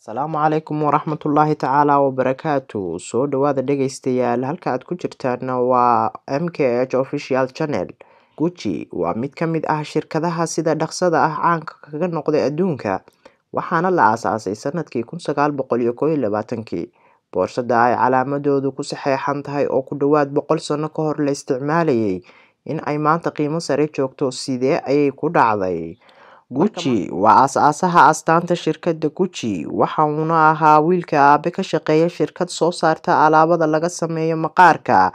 asalaamu calaykum waraxmatullaahi tacaala wabarakaatu. Soo dhawaada dhegeystayaal halka aad ku jirtaan waa m k h official channel. guji waa mid ka mid ah shirkadaha sida dhaqsada ah caanka kaga noqday adduunka, waxaana la aasaasay sanadkii kun sagaal boqol iyo koob iyo labaatankii. Boorsada ay calaamadoodu ku saxeexan tahay oo ku dhawaad boqol sano ka hor la isticmaalayay in ay maanta qiimo sare joogto sidee ayay ku dhacday? Gucci waa aas-aasaha astaanta shirkadda Gucci uuna ahaa wiilka aabe ka shaqeeya shirkad soo saarta alaabada laga sameeyo maqaarka.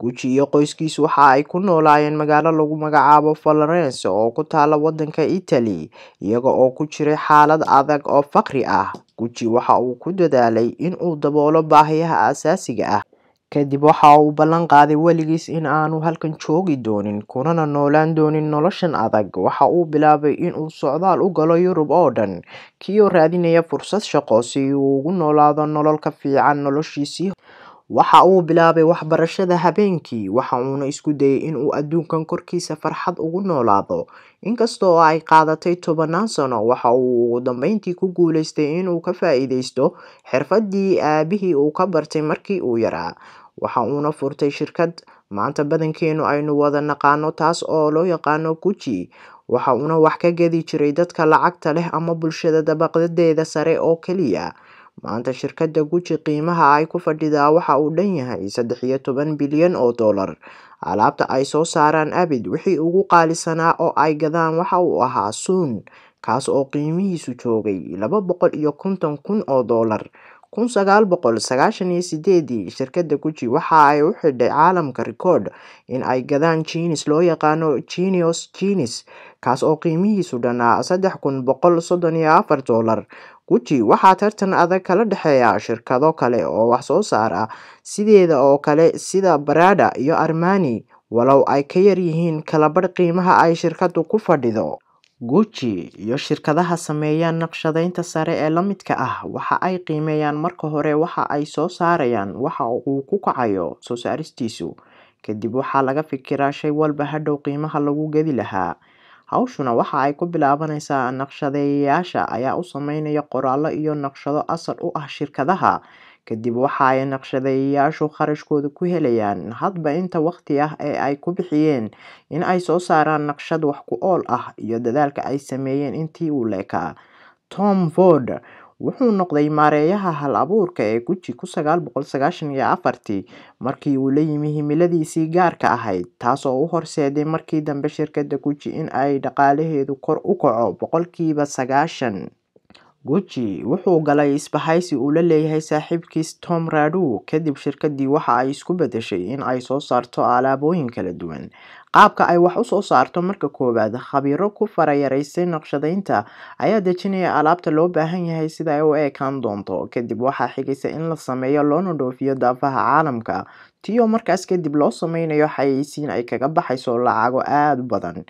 Gucci iyo qoyskiisu waxa ay ku noolaayeen magaalo lagu magacaabo Florence oo ku taala waddanka Italy, iyaga oo ku jiray xaalad adag oo faqri ah. Gucci waxa uu ku dadaalay in uu daboolo baahiyaha aasaasiga ah kadib waxa uu ballan qaaday weligiis in aanu halkan joogi doonin kunana noolaan doonin noloshan adag waxa uu bilaabay in uu socdaal u galo yurub oo dhan kiyoo raadinaya fursad shaqo si uu ugu noolaado nololka fiican noloshiisii Waxa uu bilaabay waxbarashada habeenkii, waxa uuna isku dayay in uu adduunkan korkiisa farxad ugu noolaado. inkastoo ay qaadatay tobanaan sano, waxa uu ugu dambeyntii ku guulaystay in uu ka faa'iidaysto xirfaddii aabihii uu ka bartay markii uu yaraa. Waxa uuna furtay shirkad maanta badankeenu aynu wada naqaano taas oo loo yaqaano guji Waxa uuna wax ka gadi jiray dadka lacagta leh ama bulshada dabaqdadeeda sare oo keliya. Maanta shirkadda guji qiimaha ay ku fadhidaa waxa uu dhan yahay saddex iyo toban bilyan oo dollar. Alaabta ay soo saaraan Abid wixii ugu qaalisanaa oo ay gadaan waxa uu ahaa suun kaas oo qiimihiisu joogay laba boqol iyo konton kun oo dollar. kun sagaal boqol sagaashan iyo sideedii shirkadda Gucci waxa ay u xidhay caalamka rikoodh in ay gadaan jeans loo yaqaano Genius Jeans kaas oo qiimihiisu dhanaa saddex kun boqol soddon iyo afar dollar guji waxaa tartan adag kala dhexeeya shirkado kale oo wax soo saara sideeda oo kale sida barada iyo armani walow ay ka yar yihiin kalabadh qiimaha ay shirkadu ku fadhido guji iyo shirkadaha sameeya naqshadeynta sare ee lamidka ah waxa ay qiimeeyaan marka hore waxa ay soo saarayaan waxa uu ku kacayo soo saaristiisu kadib waxaa laga fikiraa shay walba hadhow qiimaha lagu gedi lahaa Hawshani waxa ay ku bilaabanaysaa naqshadeeyayaasha ayaa u sameynaya qoraallo iyo naqshado asal u ah shirkadaha. Kadib waxa ay naqshadeeyayaashu kharashkooda ku helayaan hadba inta waqti ah ee ay ku bixiyeen in ay soo saaraan naqshad wax ku ool ah iyo dadaalka ay sameeyeen intii uu leekaa. Tom Ford wuxuu noqday maareeyaha hal-abuurka ee guji ii markii uu la yimi himiladiisii gaarka ahayd taasoo u horseeday markii dambe shirkadda guji in ay dhaqaalaheedu kor u kaco boqolkiiba sagaashan Gucci wuxuu galay isbahaysi uu la leeyahay saaxiibkiis Tom Radu kadib shirkaddii waxa ay isku beddeshay in ay soo saarto alaabooyin kala duwan. Qaabka ay wax u soo saarto marka koowaad, khabiiro ku farayaraystay naqshadeynta ayaa dejinaya alaabta loo baahan yahay sida ay u ekaan doonto. Kadib waxaa xigaysa in la sameeyo loona dhoofiyo daafaha caalamka, tiyo markaas kadib loo sameynayo xayeysiin ay kaga baxayso lacago aad u badan.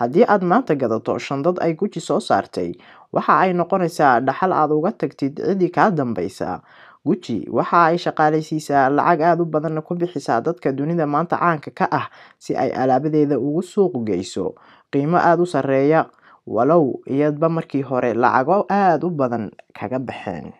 Haddii aad maanta gadato shandad ay Gucci soo saartay waxa ay noqonaysaa dhaxal aad uga tagtid cidii kaa dambaysa guji waxa ay shaqaalaysiisaa lacag aada u badanna ku bixisaa dadka dunida maanta caanka ka ah si ay alaabadeeda ugu suuq geyso qiimo aada u sarreeya walow iyadba markii hore lacago aada u badan kaga baxeen